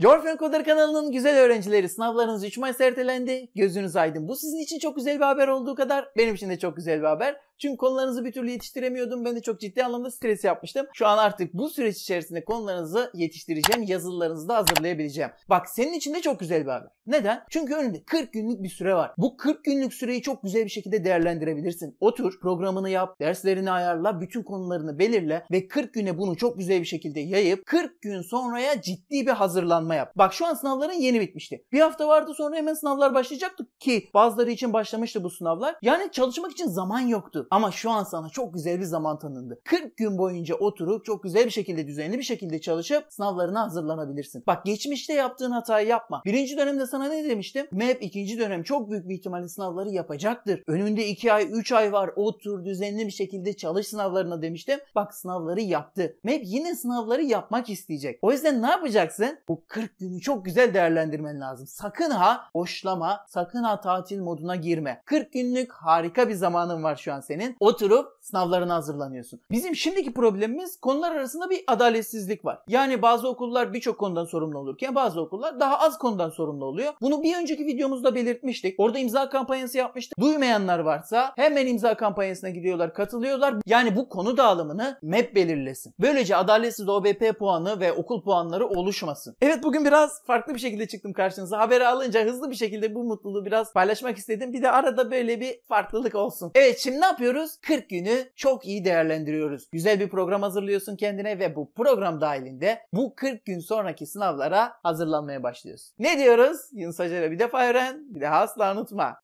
Jorfen Koder kanalının güzel öğrencileri sınavlarınız 3 Mayıs ertelendi. Gözünüz aydın. Bu sizin için çok güzel bir haber olduğu kadar benim için de çok güzel bir haber. Çünkü konularınızı bir türlü yetiştiremiyordum. Ben de çok ciddi anlamda stres yapmıştım. Şu an artık bu süreç içerisinde konularınızı yetiştireceğim. Yazılılarınızı da hazırlayabileceğim. Bak senin için de çok güzel bir haber. Neden? Çünkü önünde 40 günlük bir süre var. Bu 40 günlük süreyi çok güzel bir şekilde değerlendirebilirsin. Otur, programını yap, derslerini ayarla, bütün konularını belirle ve 40 güne bunu çok güzel bir şekilde yayıp 40 gün sonraya ciddi bir hazırlanma planlama yap. Bak şu an sınavların yeni bitmişti. Bir hafta vardı sonra hemen sınavlar başlayacaktı ki bazıları için başlamıştı bu sınavlar. Yani çalışmak için zaman yoktu. Ama şu an sana çok güzel bir zaman tanındı. 40 gün boyunca oturup çok güzel bir şekilde düzenli bir şekilde çalışıp sınavlarına hazırlanabilirsin. Bak geçmişte yaptığın hatayı yapma. Birinci dönemde sana ne demiştim? MEP ikinci dönem çok büyük bir ihtimalle sınavları yapacaktır. Önünde 2 ay 3 ay var otur düzenli bir şekilde çalış sınavlarına demiştim. Bak sınavları yaptı. MEP yine sınavları yapmak isteyecek. O yüzden ne yapacaksın? Bu 40 40 günü çok güzel değerlendirmen lazım. Sakın ha boşlama, sakın ha tatil moduna girme. 40 günlük harika bir zamanın var şu an senin. Oturup sınavlarına hazırlanıyorsun. Bizim şimdiki problemimiz konular arasında bir adaletsizlik var. Yani bazı okullar birçok konudan sorumlu olurken bazı okullar daha az konudan sorumlu oluyor. Bunu bir önceki videomuzda belirtmiştik. Orada imza kampanyası yapmıştık. Duymayanlar varsa hemen imza kampanyasına gidiyorlar, katılıyorlar. Yani bu konu dağılımını MEP belirlesin. Böylece adaletsiz OBP puanı ve okul puanları oluşmasın. Evet bu bugün biraz farklı bir şekilde çıktım karşınıza. Haberi alınca hızlı bir şekilde bu mutluluğu biraz paylaşmak istedim. Bir de arada böyle bir farklılık olsun. Evet şimdi ne yapıyoruz? 40 günü çok iyi değerlendiriyoruz. Güzel bir program hazırlıyorsun kendine ve bu program dahilinde bu 40 gün sonraki sınavlara hazırlanmaya başlıyorsun. Ne diyoruz? Yunus Hoca'yla bir defa öğren, bir de asla unutma.